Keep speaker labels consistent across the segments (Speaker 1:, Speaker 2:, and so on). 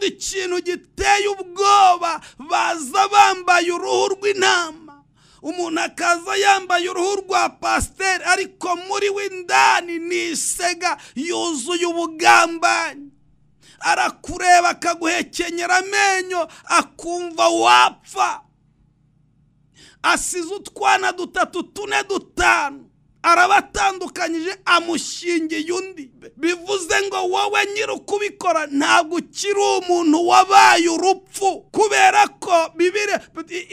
Speaker 1: kandi ikintu giteye ubwoba baza bambaye uruhu rw'intama umuntu akaza yambaye uruhu rwa pasiteri ariko muri windani ni isega yuzuye ubugambanyi arakureba akaguhekenyera amenyo akumva wapfa asize utwana dutatu tune dutanu arabatandukanyije amushingiye undi bivuze ngo wowe nyiri ukubikora ntabwo ukiri umuntu wabaye urupfu kubera ko bibiri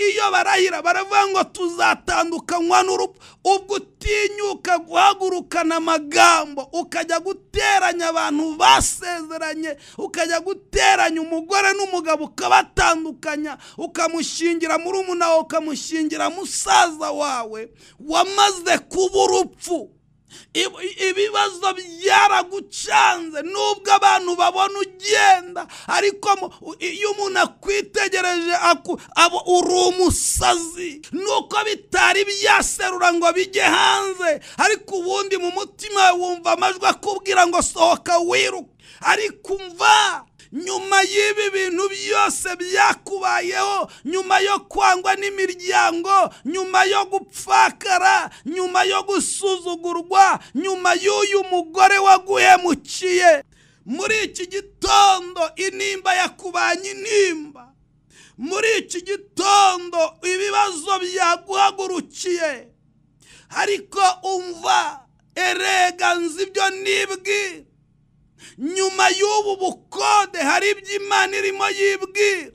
Speaker 1: iyo barahira baravuga ngo tuzatandukanywa n'urupfu ubwo utinyuka guhagurukana amagambo ukajya guteranya abantu basezeranye ukajya guteranya umugore n'umugabo ukabatandukanya ukamushingira murumuna wawe ukamushingira musaza wawe wamaze kuba urupfu ibibazo byaragucanze nubwo abantu babona ugenda ariko iyo umuntu akwitegereje uri umusazi nuko bitari byaserura ngo bijye hanze ariko ubundi mu mutima wumva amajwi akubwira ngo sohoka wiruke ariko umva nyuma y'ibi bintu byose byakubayeho nyuma yo kwangwa n'imiryango nyuma yo gupfakara nyuma yo gusuzugurwa nyuma y'uyu mugore waguhemukiye muri iki gitondo inimba yakubanye intimba muri iki gitondo ibibazo byaguhagurukiye ariko umva erega nzi ibyo nibwira nyuma y'ubu bukode hari ibyo imana irimo yibwira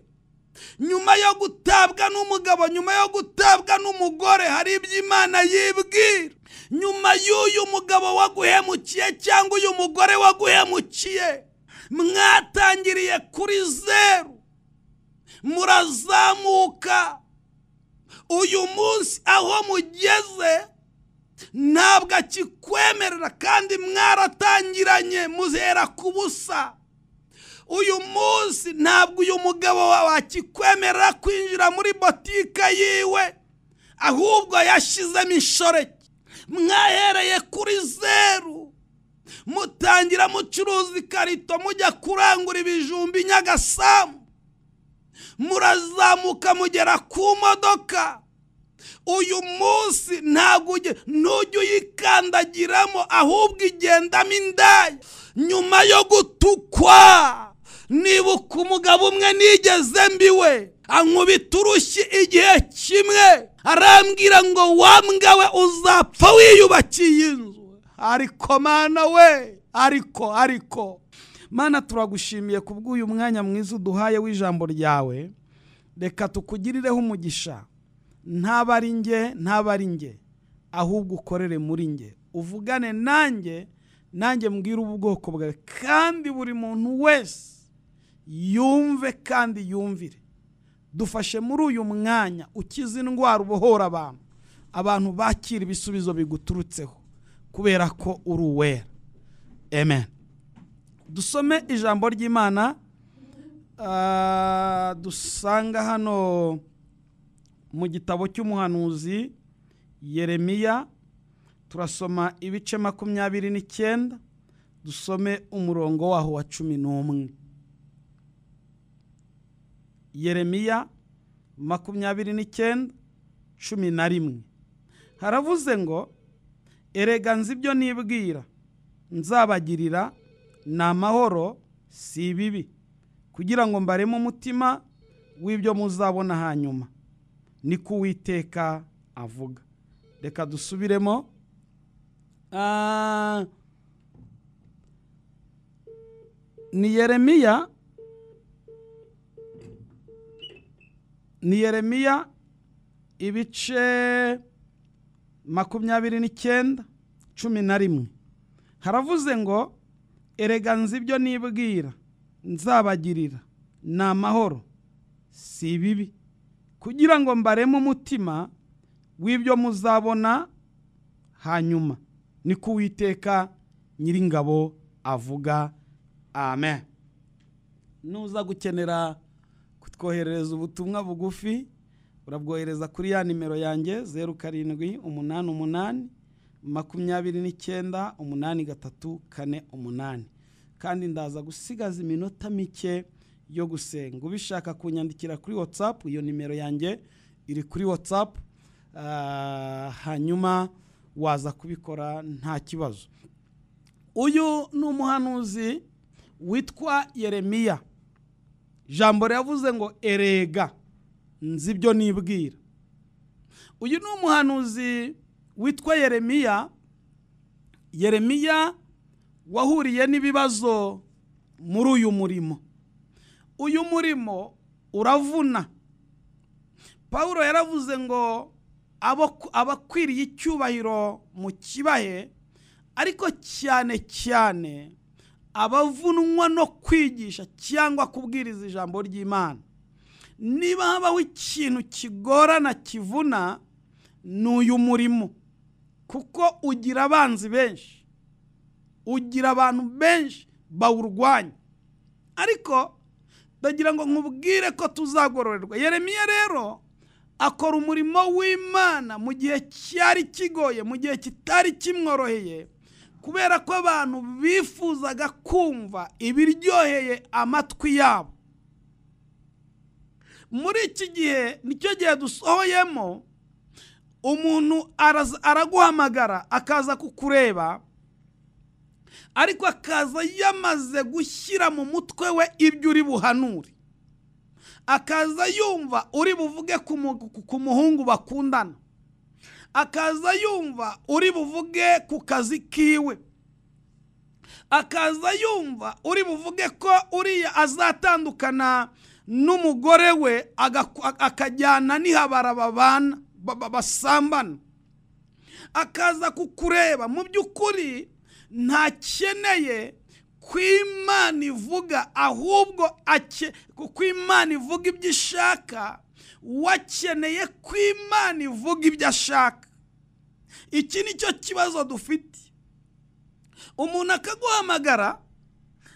Speaker 1: nyuma yo gutabwa n'umugabo nyuma yo gutabwa n'umugore hari ibyo imana yibwira nyuma y'uyu mugabo waguhemukiye cyangwa uyu mugore waguhemukiye mwatangiriye kuri zeru murazamuka uyu munsi aho mugeze ntabwo akikwemerera kandi mwaratangiranye muzera ku busa uyu munsi ntabwo uyu mugabo wawe akikwemerera kwinjira muri botike yiwe ahubwo yashyizemo inshoreke mwahereye kuri zeru mutangira mucuruza ikarito mujya kurangura ibijumbi nyagasamu murazamuka mugera ku modoka uyu munsi ntabwo ntujye uyikandagiramo ahubwo igendamo indaya nyuma yo gutukwa nibuka umugabo umwe nigeze mbiwe ankubita urushyi igihe kimwe arambwira ngo wambwawe uzapfa wiyubakiye inzu ariko mana we ariko ariko mana turagushimiye kubw'uyu mwanya mwiza uduhaye w'ijambo ryawe reka tukugirireho umugisha ntaba ari njye ntaba ari njye ahubwo ukorere muri njye uvugane nanjye nanjye mbwira ubwoko bwawe kandi buri muntu wese yumve kandi yumvire dufashe muri uyu mwanya ukize indwara ubohora abantu abantu bakira ibisubizo biguturutseho kubera ko uri uwera amen dusome ijambo ry'imana ah, dusanga hano mu gitabo cy'umuhanuzi yeremiya turasoma ibice makumyabiri n'icyenda dusome umurongo waho wa cumi n'umwe yeremiya makumyabiri n'icyenda cumi na rimwe haravuze ngo erega nzi ibyo nibwira nzabagirira ni amahoro si ibibi kugira ngo mbaremo umutima w'ibyo muzabona hanyuma ko uwiteka avuga reka dusubiremo ah, ni yeremiya ni yeremiya ibice makumyabiri n'icyenda cumi na rimwe haravuze ngo erega nzi ibyo nibwira nzabagirira ni amahoro si ibibi kugira ngo mbaremo umutima w'ibyo muzabona hanyuma ni ko uwiteka nyiringabo avuga amen nuza gukenera kutwoherereza ubutumwa bugufi urabwohereza kuri ya nimero yanjye zeru karindwi umunani umunani makumyabiri n'icyenda umunani gatatu kane umunani kandi ndaza gusigaza iminota mike yo gusenga ubishaka kunyandikira kuri watsapu iyo nimero yanjye iri kuri watsapu ah, hanyuma waza kubikora nta kibazo uyu ni umuhanuzi witwa yeremiya jambo yavuze ngo erega nzi ibyo nibwira uyu ni umuhanuzi witwa yeremiya yeremiya wahuriye n'ibibazo muri uyu murimo uyu murimo uravuna Paulo yaravuze ngo abakwiriye icyubahiro mu kibaye ariko cyane cyane abavunwa no kwigisha cyangwa kubwiriza ijambo ry'imana niba habaho ikintu kigorana kivuna ni uyu murimo kuko ugira abanzi benshi ugira abantu benshi bawurwanya ariko ndagira ngo nkubwire ko tuzagororerwa yeremiya rero akora umurimo w'imana mu gihe cyari kigoye mu gihe kitari kimworoheye kubera ko abantu bifuzaga kumva ibiryoheye amatwi yabo muri iki gihe nicyo gihe dusohoyemo umuntu araguhamagara akaza kukureba ariko akaza yamaze gushyira mu mutwe we ibyo uri buhanure akaza yumva uri buvuge ku muhungu bakundana akaza yumva uri buvuge ku kazi kiwe akaza yumva uri buvuge ko uriya azatandukana n'umugore we akajyana n'ihabara babana basambana akaza kukureba mu by'ukuri ntakeneye ko imana ivuga ahubwo ko imana ivuga ibyo ishaka wakeneye ko imana ivuga ibyo ashaka iki ni cyo kibazo dufite umuntu akaguhamagara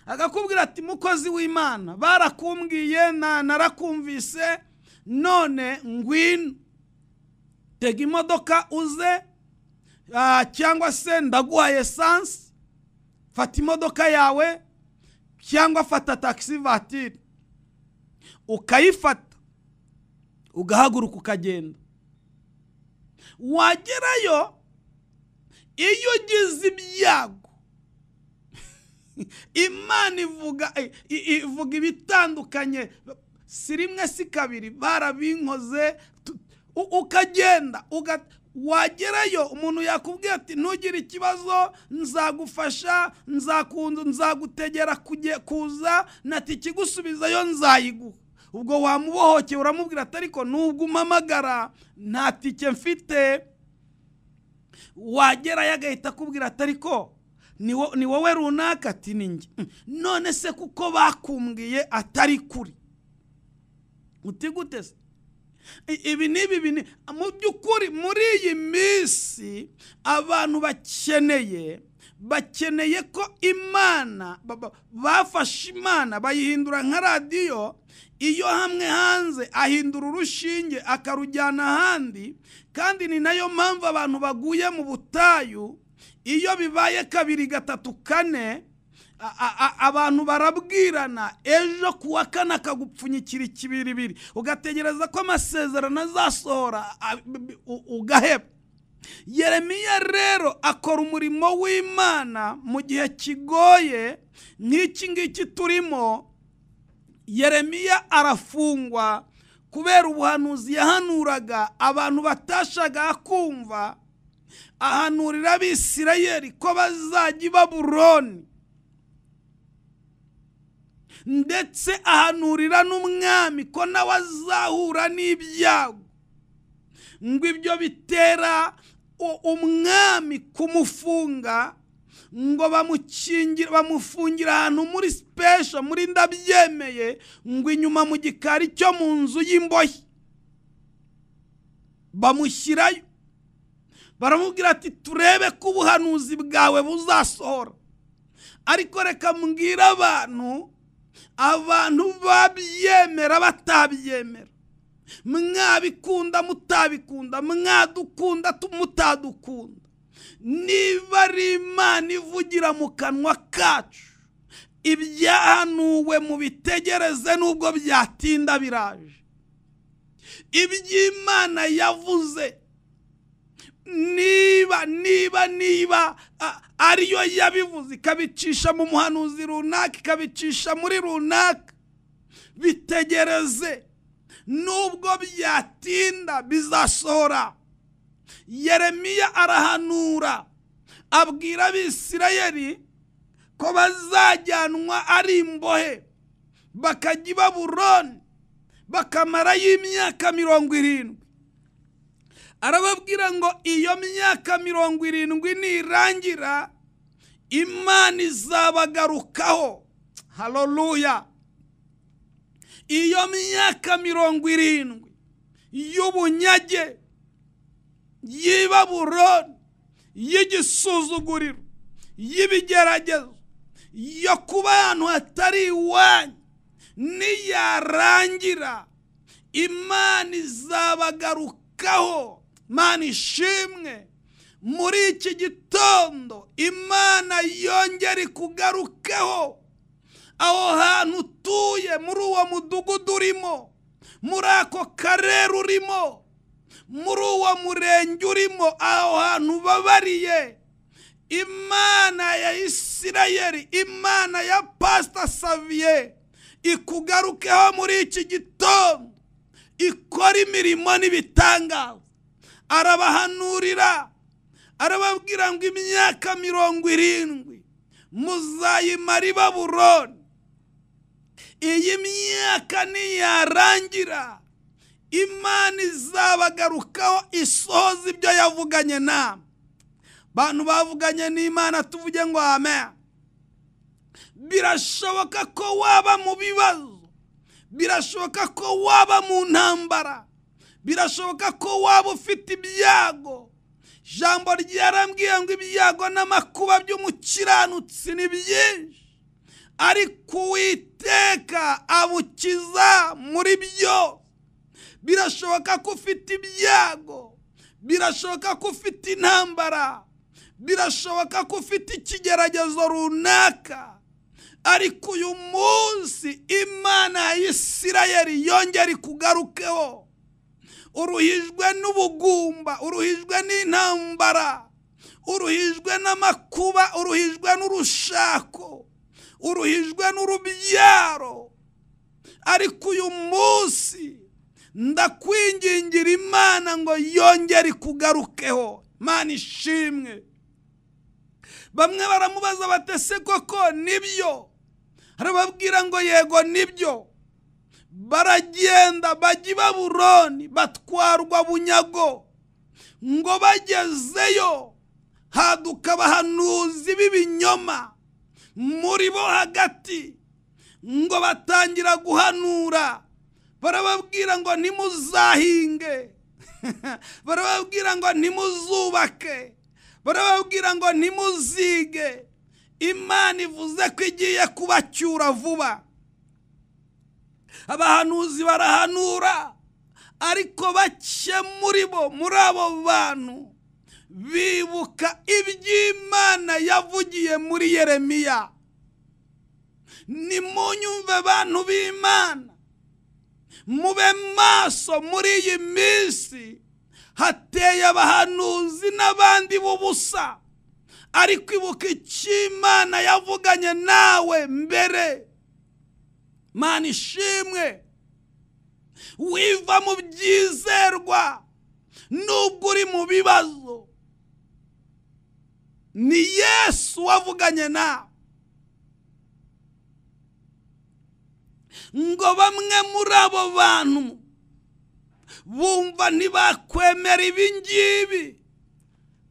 Speaker 1: akakubwira ati mukozi w'imana barakumbwiye narakumvise none ngwino tega imodoka uze ah, cyangwa se ndaguha esanse fata imodoka yawe cyangwa fata takisi vatiri ukayifata ugahaguruka ukagenda wagerayo iyo ugize ibyago imana ivuga ivuga ibitandukanye si rimwe si kabiri barabinkoze ukagenda wagerayo umuntu yakubwiye ati ntugire ikibazo nzagufasha nzagutegera kuza na ikigusubizayo nzayiguha ubwo wamubohoke uramubwira ati ariko nubwo umamagara nta tike mfite wagerayo agahita akubwira ati ariko ni wowe runaka ati ni njye mm. none se kuko bakumbwiye atari kuri uti gute se ibi n'ibi bintu mu by'ukuri muri iyi minsi abantu bakeneye bakeneye ko imana bafashe imana bayihindura nka radiyo iyo hamwe hanze ahindura urushinge akarujyana ahandi kandi ni nayo mpamvu abantu baguye mu butayu iyo bibaye kabiri gatatu kane abantu barabwirana ejo kuwa wa kane akagupfunyikira ikibiribiri ugategereza ko amasezerano azasohora ugaheba yeremiya rero akora umurimo w'imana mu gihe kigoye nk'iki ngiki turimo yeremiya arafungwa kubera ubuhanuzi yahanuraga abantu batashaga kumva ahanurira abisirayeri ko bazajya i baburoni ndetse ahanurira n'umwami ko nawe azahura n'ibyago ngo ibyo bitera umwami kumufunga ngo bamufungira ahantu muri sipesho muri ndabyemeye ngo inyuma mu gikari cyo mu nzu y'imbohe bamushyirayo baramubwira ati turebe ko ubuhanuzi bwawe buzasohora ariko reka mbwire abantu abantu babyemera batabyemera mwabikunda mutabikunda mwadukunda mutadukunda niba ari imana ivugira mu kanwa kacu ibyahanuwe mu bitegereze n'ubwo byatinda biraje iby'imana yavuze niba niba niba ariyo yabivuze ikabicisha mu muhanuzi runaka ikabicisha muri runaka bitegereze nubwo byatinda bizasohora yeremiya arahanura abwira abisirayeri ko bazajyanwa ari imbohe bakajya i baburoni bakamarayo imyaka mirongo irindwi arababwira ngo iyo myaka mirongo irindwi nirangira imana izabagarukaho haroruya iyo myaka mirongo irindwi y'ubunyage y'ibaburo y'igisuzuguriro y'ibigeragezo yo kuba ahantu hatari iwanyu niyarangira imana izabagarukaho mana ishimwe muri iki gitondo imana yongere kugarukeho aho hantu utuye muri uwo mudugudu urimo muri ako karere urimo muri uwo murenge urimo aho hantu ubabariye imana ya isirayeli imana ya pasita saviye ikugarukeho muri iki gitondo ikora imirimo n'ibitangaza arabahanurira arababwira ngo imyaka mirongo irindwi muzayimara i baburoni iyi myaka niyarangira imana izabagarukaho isohoza ibyo yavuganye nama bantu bavuganye n'imana tuvuge ngo amen birashoboka ko waba mu bibazo birashoboka ko waba mu ntambara birashoboka ko waba ufite ibyago ijambo ryarambwiye ngo ibyago n'amakuba by'umukiranutsi ni byinshi ariko uwiteka abukiza muri byo birashoboka ko ufite ibyago birashoboka ko ufite intambara birashoboka ko ufite ikigeragezo runaka ariko uyu munsi imana ya isirayeli yongere kugarukeho uruhijwe n'ubugumba uruhijwe n'intambara uruhijwe n'amakuba uruhijwe n'urushako uruhijwe n'urubyaro ariko uyu munsi ndakwingingira imana ngo yongere ikugarukeho mana ishimwe bamwe baramubaza batese koko nibyo arababwira ngo yego nibyo baragenda bajya i baburoni batwarwa bunyago ngo bagezeyo haduka abahanuzi b'ibinyoma muri bo hagati ngo batangira guhanura barababwira ngo ntimuzahinge barababwira ngo ntimuzubake barababwira ngo ntimuzige imana ivuze ko igiye kubacyura vuba abahanuzi barahanura ariko bake muri bo muri abo bantu bibuka iby'imana yavugiye muri yeremiya nimunyumve bantu b'imana mube maso muri iyi minsi hateye abahanuzi n'abandi b'ubusa ariko ibuka icy'imana yavuganye nawe mbere mana ishimwe wiva mu byizerwa nubwo uri mu bibazo ni yesu wavuganye na ngo bamwe muri abo bantu bumva ntibakwemera ibingibi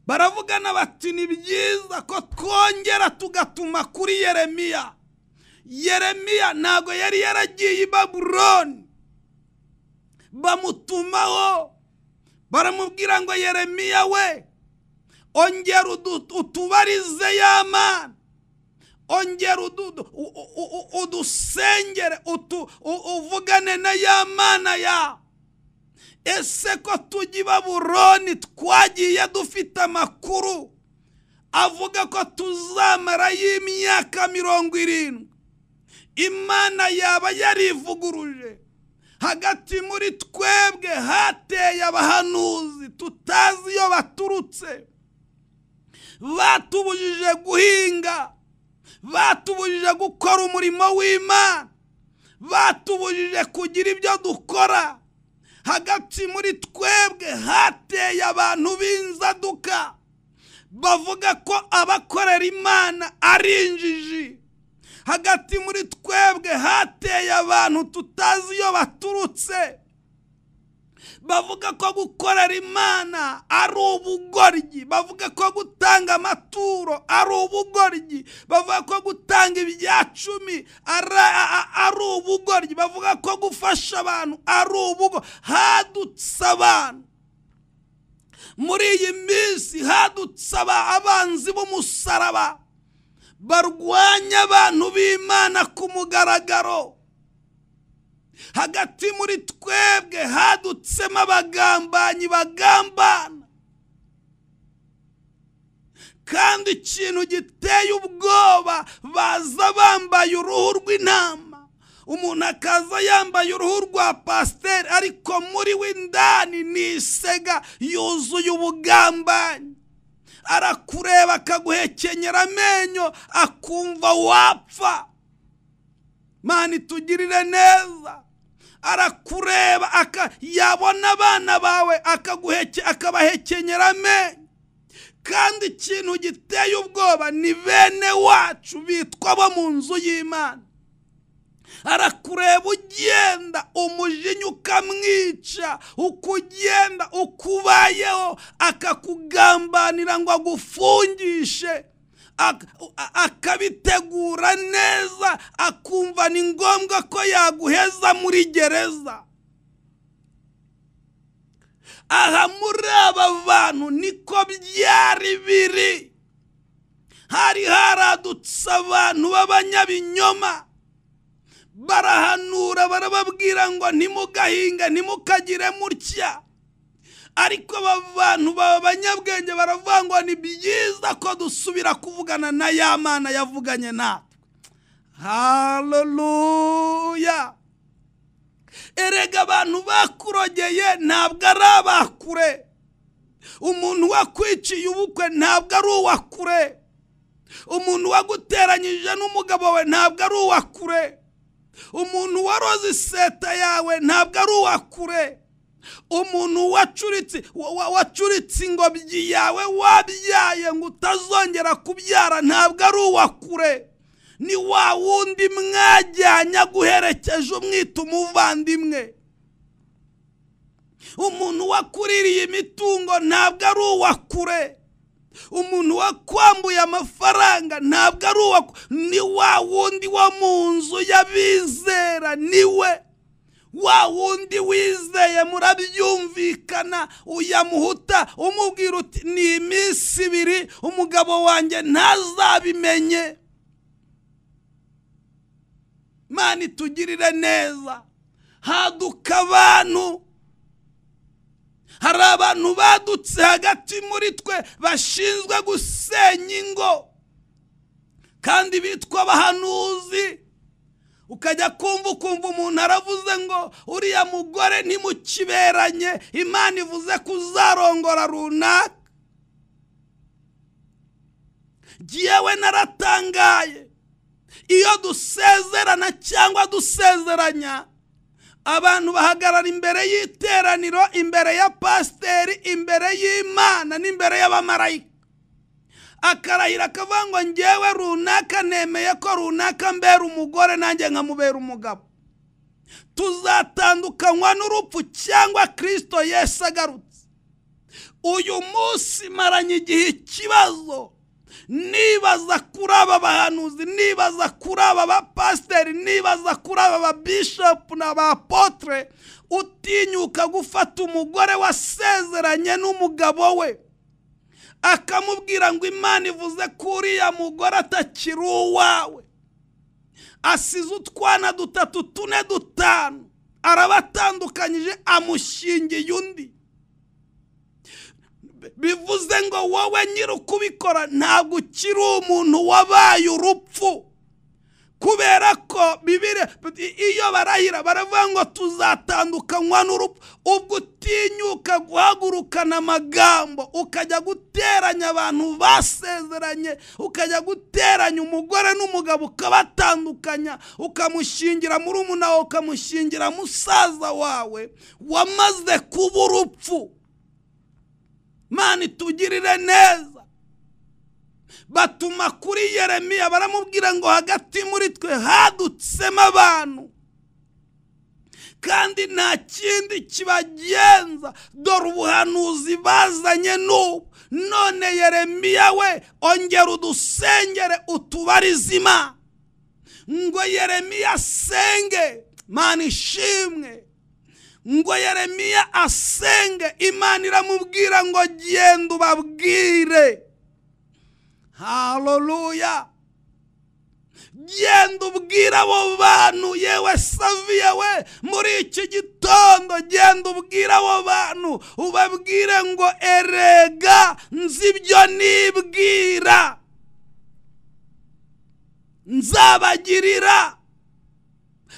Speaker 1: baravugana bati ni byiza ko twongera tugatuma kuri yeremiya yeremiya ntabwo yari yaragiye i baburoni bamutumaho baramubwira ngo yeremiya we ongera utubarize y'amana ongera udusengere uvugane na y'amana ya ese ko tujya i baburoni twagiye dufite amakuru avuga ko tuzamarayo imyaka mirongo irindwi imana yaba yarivuguruje hagati muri twebwe hateye abahanuzi tutazi iyo baturutse batubujije guhinga batubujije gukora umurimo w'imana batubujije kugira ibyo dukora hagati muri twebwe hateye abantu b'inzaduka bavuga ko abakorera imana ari injiji hagati muri twebwe hateye abantu tutazi iyo baturutse bavuga ko gukorera imana ari ubugoryi bavuga ko gutanga amaturo ari ubugoryi bavuga ko gutanga ibyacumi ari ubugoryi bavuga ko gufasha abantu ari ubugo hadutse abantu muri iyi minsi hadutse abanzi b'umusaraba barwanya abantu b'imana ku mugaragaro hagati muri twebwe hadutsemo abagambanyi bagambana kandi ikintu giteye ubwoba baza bambaye uruhu rw'intama umuntu akaza yambaye uruhu rwa pasiteri ariko muri windani ni isega yuzuye ubugambanyi arakureba akaguhekenyera amenyo akumva wapfa mani tugirire neza arakureba aka yabona abana bawe akabahekenyera amenyo kandi ikintu giteye ubwoba ni bene wacu bitwa bo mu nzu y'imana arakureba ugenda umujinya ukamwica uko ugenda uko ubayeho akakugambanira ngo agufungishe akabitegura neza akumva ni ngombwa ko yaguheza muri gereza aha muri aba bantu niko byari biri hari haradutse abantu b'abanyabinyoma barahanura barababwira ngo ntimugahinge ntimukagire mutya ariko aba bantu b'abanyabwenge baravuga ngo ni byiza ko dusubira kuvugana na ya mana yavuganye natwe haruruya erega abantu bakurogeye ntabwo ari abakure umuntu wakwiciye ubukwe ntabwo ari uwakure umuntu waguteranyije n'umugabo we ntabwo ari uwakure umuntu warozi seta yawe ntabwo ari uwa kure umuntu wacuritse wacuritse ingobyi yawe wabyaye ngo utazongera kubyara ntabwo ari uwa kure ni wa wundi mwajyanya guherekeje umwita umuvandimwe umuntu wakuririye imitungo ntabwo ari uwa kure umuntu wakwambuye amafaranga ntabwo ari uwa ni wa wundi wo mu nzu y'abizera we, wa wundi wizeye murabyumvikana uyamuhuta umubwira uti ni iminsi ibiri umugabo wanjye ntazabimenye mani tugirire neza haduka abantu hari abantu badutse hagati muri twe bashinzwe gusenya ingo kandi bitwa abahanuzi ukajya kumva ukumva umuntu aravuze ngo uriya mugore ntimukiberanye imana ivuze ko uzarongora runaka ngewe naratangaye iyo dusezerana cyangwa dusezeranya abantu bahagarara imbere y'iteraniro imbere ya pasiteri imbere y'imana n'imbere y'abamarayika akarahira akavuga ngo ngewe runaka nemeye ko runaka mbera umugore nanjye nkamubera umugabo tuzatandukanywa n'urupfu cyangwa kirisito yesu agarutse uyu munsi maranye igihe ikibazo nibaza kuri aba bahanuzi nibaza kuri aba bapasiteri nibaza kuri aba babishopu na ba potere utinyuka gufata umugore wasezeranye n'umugabo we akamubwira ngo imana ivuze ko uriya mugore atakiri uwawe asize utwana dutatu tune dutanu arabatandukanyije amushingiye undi bivuze ngo wowe nyiri ukubikora ntabwo ukiri umuntu wabaye urupfu kubera ko bibiri iyo barahira baravuga ngo tuzatandukanywa n'urupfu ubwo utinyuka guhagurukana amagambo ukajya guteranya abantu basezeranye ukajya guteranya umugore n'umugabo ukabatandukanya ukamushingira muri umuna ukamushingira musaza wawe wamaze kuba urupfu mana itugirire neza batuma kuri yeremiya baramubwira ngo hagati muri twe hadutsemo abantu kandi nta kindi kibagenza dore ubuhanuzi bazanye n'ubu none yeremiya we ongera udusengere utubarizima ngo yeremiya asenge mani ishimwe ngo yeremiya asenge imana iramubwira ngo genda ubabwire haroruya genda ubwira abo bantu yewe saviye we muri iki gitondo genda ubwira abo bantu ubabwire ngo erega nzi ibyo nibwira nzabagirira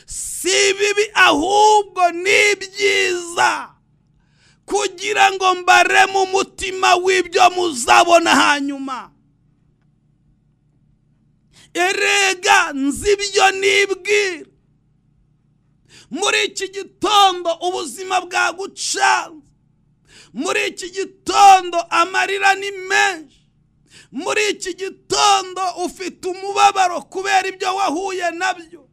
Speaker 1: si bibi ahubwo ni byiza kugira ngo mbaremo umutima w'ibyo muzabona hanyuma erega nzi ibyo nibwira muri iki gitondo ubuzima bwa bwagucanze muri iki gitondo amarira ni menshi muri iki gitondo ufite umubabaro kubera ibyo wahuye nabyo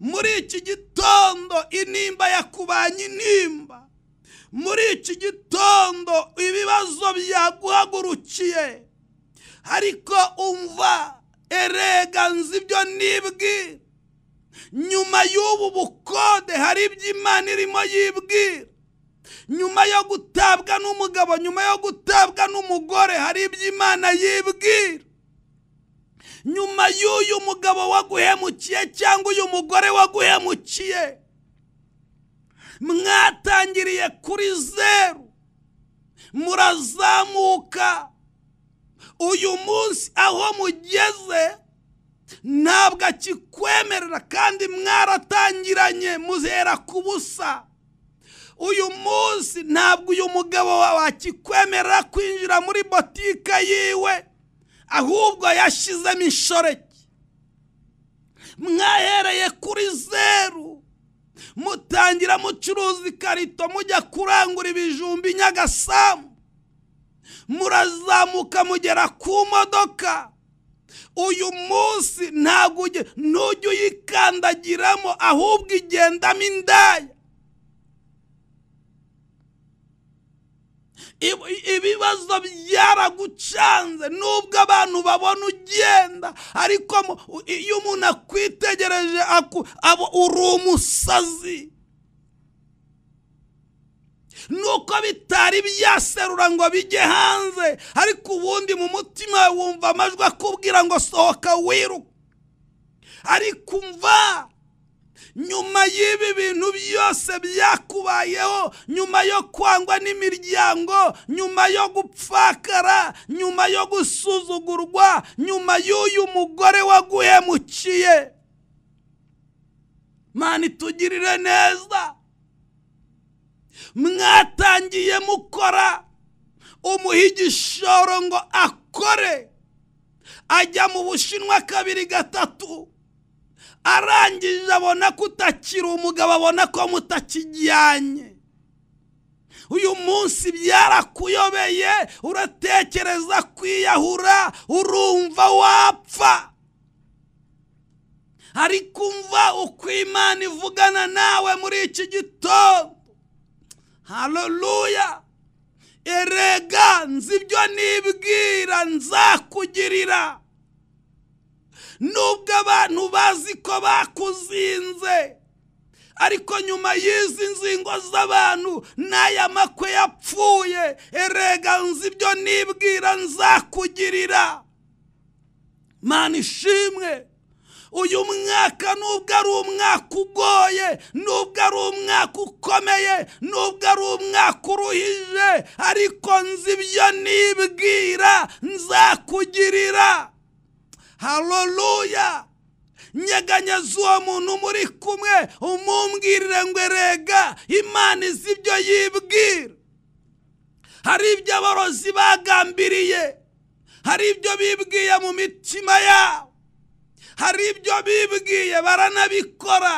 Speaker 1: muri iki gitondo inimba yakubanye intimba muri iki gitondo ibibazo byaguhagurukiye ariko umva erega nzi ibyo nibwira nyuma y'ubu bukode hari ibyo imana irimo yibwira nyuma yo gutabwa n'umugabo nyuma yo gutabwa n'umugore hari ibyo imana yibwira nyuma y'uyu mugabo waguhemukiye cyangwa uyu mugore waguhemukiye mwatangiriye kuri zeru murazamuka uyu munsi aho mugeze ntabwo akikwemerera kandi mwaratangiranye muzera ku busa uyu munsi ntabwo uyu mugabo wawe akikwemerera kwinjira muri botike yiwe ahubwo yashyizemo inshoreke mwahereye kuri zeru mutangira mucuruza ikarito mujya kurangura ibijumbi nyagasamu murazamuka mugera ku modoka uyu munsi ntabwo ujye ntujye uyikandagiramo ahubwo igendamo indaya ibibazo byaragucanze nubwo abantu babona ugenda ariko iyo umuntu akwitegereje abo uri umusazi nuko bitari byaserura ngo bijye hanze ariko ubundi mu mutima wumva amajwi akubwira ngo sohoka wiruka ariko umva nyuma y'ibi bintu byose byakubayeho nyuma yo kwangwa n'imiryango nyuma yo gupfakara nyuma yo gusuzugurwa nyuma y'uyu mugore waguhemukiye mani tugirire neza mwatangiye mukora umuha igishoro ngo akore ajya mu bushinwa kabiri gatatu arangije abona ko utakiri umugabo abona ko mutakijyanye uyu munsi byarakuyobeye uratekereza kwiyahura urumva wapfa ariko umva uko imana ivugana nawe muri iki gitondo haleluya erega nzi ibyo nibwira nzakugirira nubwo abantu bazi ko bakuzinze ariko nyuma y'izi nzingo z'abantu n'aya makwe yapfuye erega nzi ibyo nibwira nzakugirira mani ishimwe uyu mwaka nubwo ari umwaka ugoye nubwo ari umwaka ukomeye nubwo ari umwaka uruhije ariko nzi ibyo nibwira nzakugirira haroruya nyeganyeza uwo muntu muri kumwe umumbwirire ngo erega imana izi ibyo yibwira hari ibyo aborozi bagambiriye hari ibyo bibwiye mu mitima yabo hari ibyo bibwiye baranabikora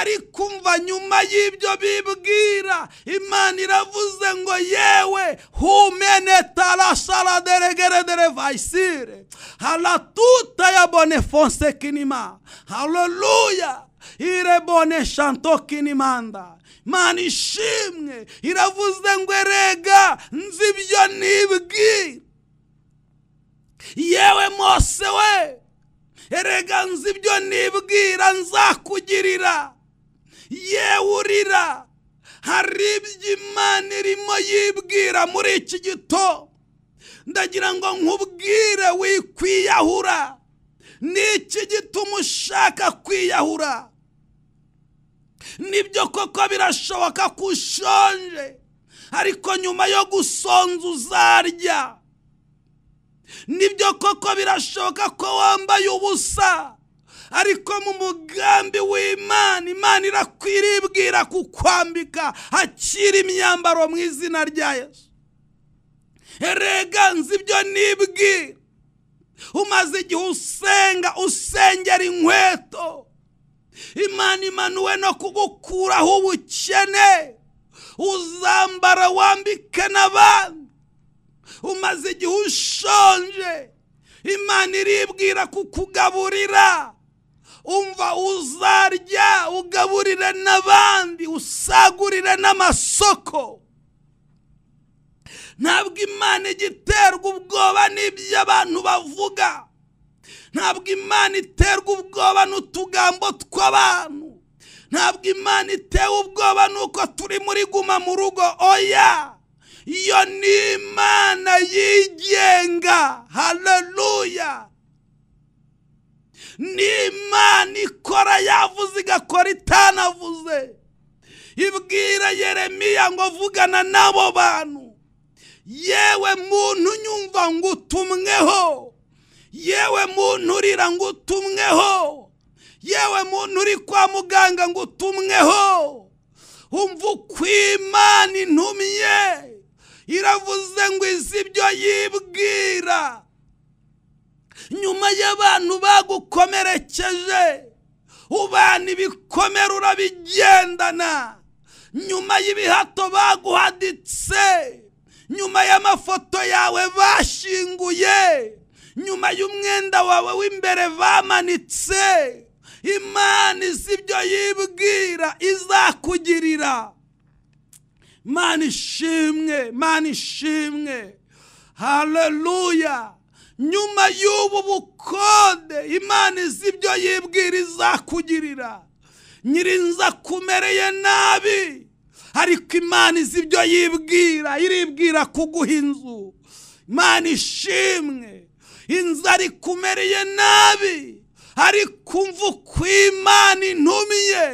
Speaker 1: ariko umva nyuma y'ibyo bibwira imana iravuze ngo yewe humene tarashara deregere vayisire haratuta ya bonefonse kinima hareruya irebone shanto kinimanda imana ishimwe iravuze ngo erega nzi ibyo nibwira yewe mose we erega nzi ibyo nibwira nzakugirira Yewurira hari ibyo imana irimo yibwira muri iki gito ndagira ngo nkubwire wikwiyahura niki iki gituma ushaka kwiyahura nibyo koko birashoboka ko ushonje ariko nyuma yo gusonza uzarya nibyo koko birashoboka ko wambaye ubusa ariko mu mugambi w'imana imana irakwiribwira kukwambika hakiri imyambaro mu izina rya yesu rega nzi ibyo nibwira umaze igihe usenga usengera inkweto imana imanuwe no kugukuraho ubukene uzambara wambike n'abandi umaze igihe ushonje imana iribwira kukugaburira umva uzarya ugaburire n'abandi usagurire n'amasoko ntabwo imana igiterwa ubwoba n'ibyo abantu bavuga ntabwo imana iterwa ubwoba n'utugambo tw'abantu ntabwo imana itewe ubwoba nuko turi muri guma mu rugo oya iyo ni imana yigenga hararuya n'imana ikora yavuze igakora itanavuze ibwira yeremiya ngo vugana n'abo bantu yewe muntu nyumva ngo utumweho yewe muntu urira ngo utumweho yewe muntu uri kwa muganga ngo utumweho umva uko imana intumye iravuze ngo izi ibyo yibwira nyuma y'abantu bagukomerekeje ubana ibikomere urabigendana nyuma y'ibihato baguhaditse nyuma y'amafoto yawe bashinguye nyuma y'umwenda wawe w'imbere bamanitse imana izi ibyo yibwira izakugirira mana ishimwe mana ishimwe hareruya nyuma y'ubu bukonde imana izi ibyo yibwira izakugirira nyirinza kumereye nabi ariko imana izi ibyo yibwira iribwira kuguha inzu imana ishimwe inzu ariko umereye nabi ariko umva uko imana intumiye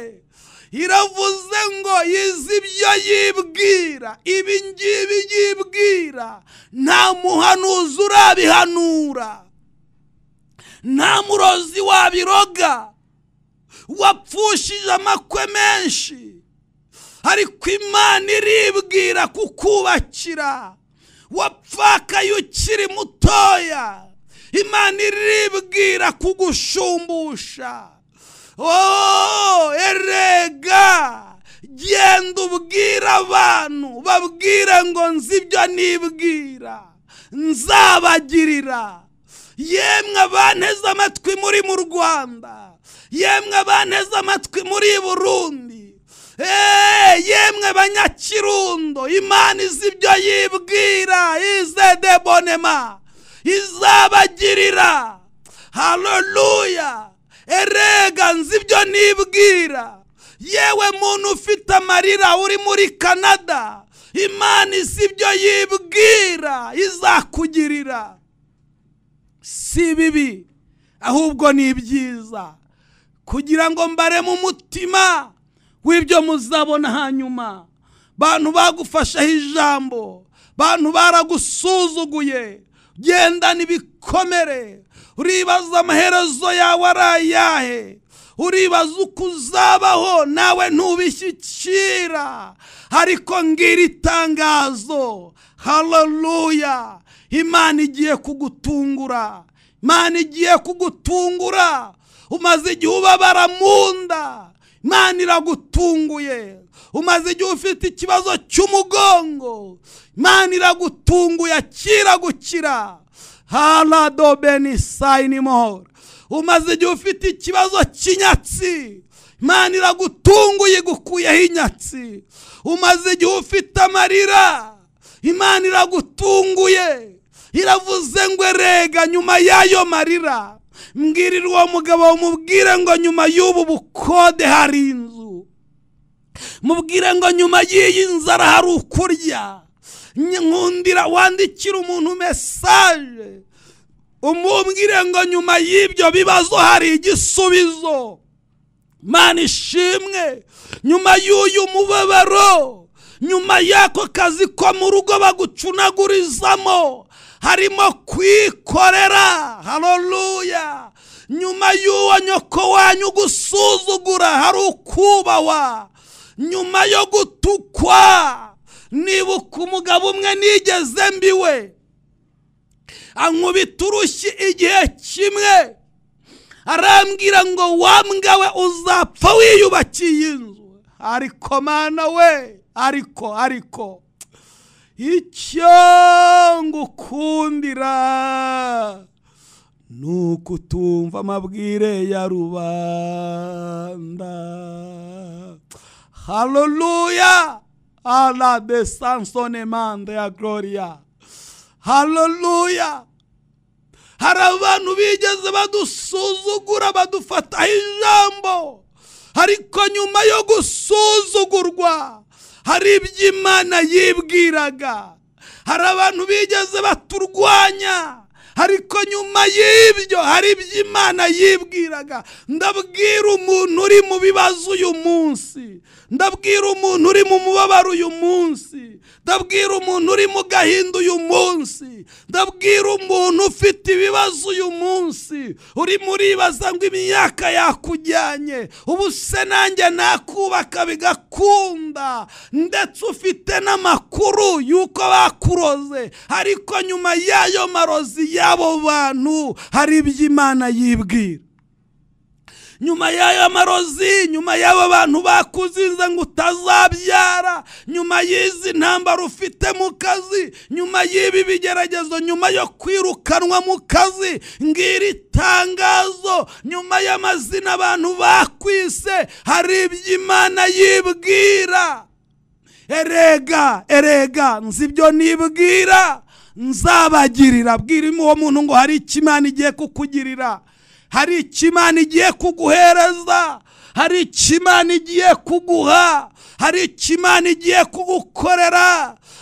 Speaker 1: iravuze ngo izi ibyo yibwira ibi ngibi yibwira nta muhanuzi urabihanura nta murozi wabiroga wapfushije amakwe menshi ariko imana iribwira kukubakira wapfakaye ukiri mutoya imana iribwira kugushumbusha Oh, erega genda ubwira abantu babwire ngo nzi ibyo nibwira nzabagirira yemwe banteze amatwi muri mu rwanda yemwe banteze amatwi muri burundi eh, yemwe banyakirundo imana izi ibyo yibwira ize debonema izabagirira hareruya erega nzi ibyo nibwira yewe muntu ufite amarira uri muri canada imana isi ibyo yibwira izakugirira si bibi ahubwo ni byiza kugira ngo mbare mu mutima w'ibyo muzabona hanyuma bantu bagufasheho ijambo bantu baragusuzuguye genda ibikomere uribaza amaherezo yawe ari ayahe uribaza uko uzabaho nawe ntubishyikira ariko ngira itangazo hararuya imana igiye kugutungura imana igiye kugutungura umaze igihe ubabara mu nda imana iragutunguye umaze igihe ufite ikibazo cy'umugongo imana iragutunguye akira gukira haradobeni sayinimoro umaze igihe ufite ikibazo cy'inyatsi imana iragutunguye igukuyeho inyatsi umaze igihe ufite amarira imana iragutunguye iravuze ngo erega nyuma y'ayo marira mbwirira uwo mugabo mubwire ngo nyuma y'ubu bukode hari inzu mubwire ngo nyuma y'iyi nzara hari ukurya nkundira wandikira umuntu mesaje umubwire ngo nyuma y'ibyo bibazo hari igisubizo mana ishimwe nyuma y'uyu mubabaro nyuma y'ako kazi ko mu rugo bagucunagurizamo harimo kwikorera haroruya nyuma y'uwo nyoko wanyu gusuzugura hari ukubahwa nyuma yo gutukwa nibuka umugabo umwe nigeze mbiwe ankubita urushyi igihe kimwe arambwira ngo wambwa we uzapfa wiyubakiye inzu ariko mana we ariko ariko icyo ngukundira ni ukutumva amabwire ya rubanda haleluya ala de sansone mande ya gloria halleluya hari abantu bigeze badusuzugura badufataho ijambo ariko nyuma yo gusuzugurwa hari ibyo imana yibwiraga hari abantu bigeze baturwanya ariko nyuma y'ibyo hari ibyo imana yibwiraga ndabwira umuntu uri mu bibazo uyu munsi ndabwira umuntu uri mu mubabaro uyu munsi ndabwira umuntu uri mu gahinda uyu munsi ndabwira umuntu ufite ibibazo uyu munsi uri muribaza ngo imyaka yakujyanye ubu se nanjye nakubaka bigakunda ndetse ufite n'amakuru y'uko bakuroze ariko nyuma y'ayo marozi y'abo bantu hari ibyo imana yibwira nyuma y'aya marozi nyuma y’abo bantu bakuzinze ngo utazabyara nyuma y'izi ntambaro ufite mu kazi nyuma y'ibi bigeragezo nyuma yo kwirukanwa mu kazi ngiri tangazo nyuma y'amazina abantu bakwise hari iby'imana yibwira erega erega nzi ibyo nibwira nzabagirira bwira uwo muntu ngo hari Imana igiye kukugirira hari ikimana igiye kuguhereza hari ikimana igiye kuguha hari ikimana igiye kugukorera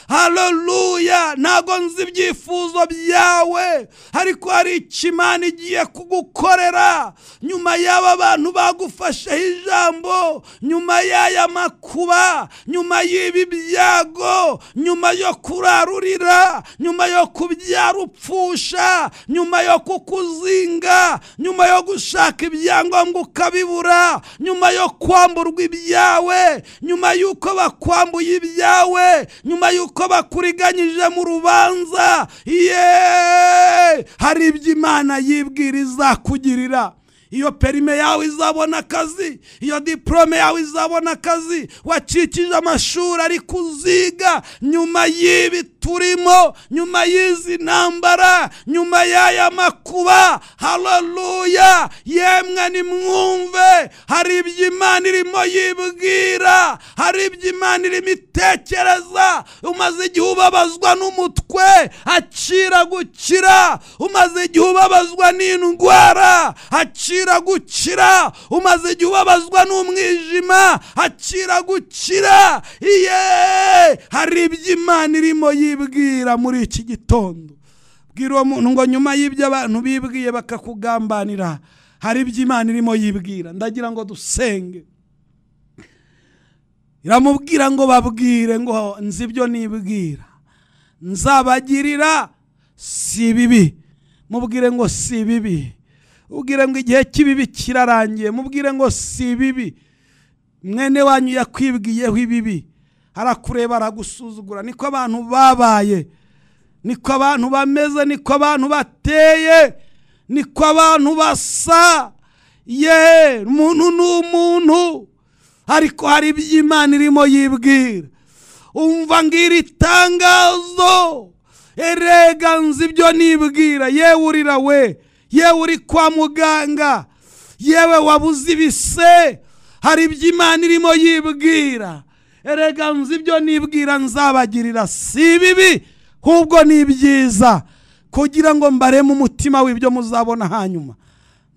Speaker 1: hareruya ntago nzi ibyifuzo byawe ariko hari ikimana igiye kugukorera nyuma y'aba bantu bagufasheho ijambo nyuma y'aya makuba nyuma y'ibi byago nyuma yo kurarurira nyuma yo kubyara upfusha nyuma yo kukuzinga nyuma yo gushaka ibyangombwa ukabibura nyuma yo kwamburwa ibyawe nyuma y'uko bakwambuye ibyawe nyuma y'uko uko bakuriganyije mu rubanza yeee hari ibyo imana yibwiriza kugirira iyo perime yawe izabona akazi iyo diporome yawe izabona akazi wacikije amashuri ari kuziga nyuma y'ibi turimo nyuma y'izi ntambara nyuma y'aya makuba hararuya yemwe nimwumve hari ibyo imana irimo yibwira hari ibyo imana irimo itekereza umaze igihe ubabazwa n'umutwe akira gukira umaze igihe ubabazwa n'indwara akira gukira umaze igihe ubabazwa n'umwijima akira gukira iye hari ibyo imana irimo yibwira wibwira muri iki gitondo bwira uwo muntu ngo nyuma y'ibyo abantu bibwiye bakakugambanira hari ibyo imana irimo yibwira ndagira ngo dusenge iramubwira ngo babwire ngo nzi ibyo nibwira nzabagirira si bibi mubwire ngo si bibi ubwire ngo igihe cy'ibibi kirarangiye mubwire ngo si bibi mwene wanyu yakwibwiyeho ibibi harakureba aragusuzugura niko abantu babaye niko abantu bameze niko abantu bateye niko abantu basa ye umuntu ni umuntu ariko hari ibyo imana irimo yibwira umva ngiri itangazo erega nzi ibyo nibwira yewe urira we yewe uri kwa muganga yewe wabuze ibise hari ibyo imana irimo yibwira erega nzi ibyo nibwira nzabagirira si bibi ahubwo ni ibyiza kugira ngo mbaremo umutima w'ibyo muzabona hanyuma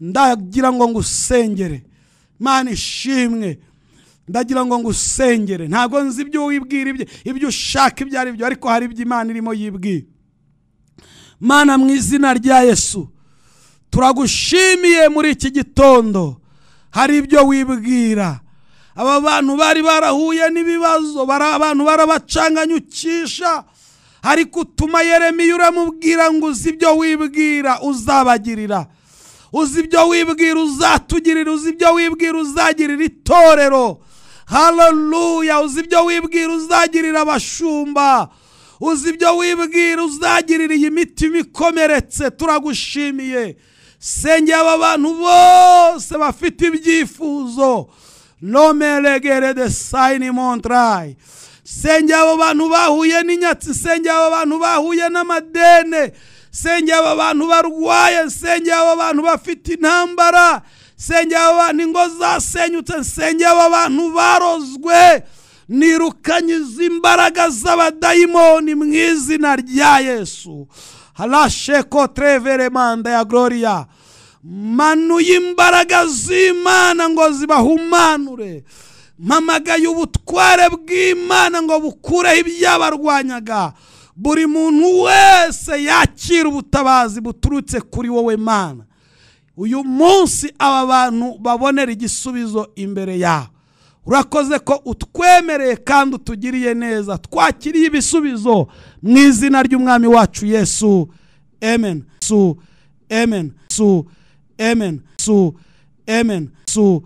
Speaker 1: ndagira ngo ngusengere mani ishimwe ndagira ngo ngusengere ntabwo nzi ibyo wibwira ibye ibyo ushaka ibyo ari byo ariko hari ibyo imana irimo yibwira mana mu izina rya yesu turagushimiye muri iki gitondo hari ibyo wibwira aba bantu bari barahuye n'ibibazo abantu barabacanganyukisha ariko utuma yeremiya uramubwira ngo uzi ibyo wibwira uzabagirira uzi ibyo wibwira uzatugirira uzi ibyo wibwira uzagirira itorero hararuya uzi ibyo wibwira uzagirira abashumba uzi ibyo wibwira uzagirira iyi mitima ikomeretse turagushimiye sengera aba bantu bose bafite ibyifuzo nome romeregere de sayini montrayi senge abo bantu bahuye n'inyatsi senge abo bantu bahuye n'amadene senge abo bantu barwaye senge abo bantu bafite intambara senge abo bantu ingo zasenyutse senge abo bantu barozwe nirukanye izi imbaraga z'abadayimoni mu izina rya yesu harashe ko terevere manda ya Gloria, manuye imbaraga z'imana ngo zibahumanure mpamagaye ubutware bw'imana ngo bukureho ibyabarwanyaga buri muntu wese yakira ubutabazi buturutse kuri wowe mana uyu munsi aba bantu babonera igisubizo imbere yawe urakoze ko utwemereye kandi utugiriye neza twakiriye ibisubizo mu izina ry'umwami wacu yesu amen su amen su Amen. So, Amen. So,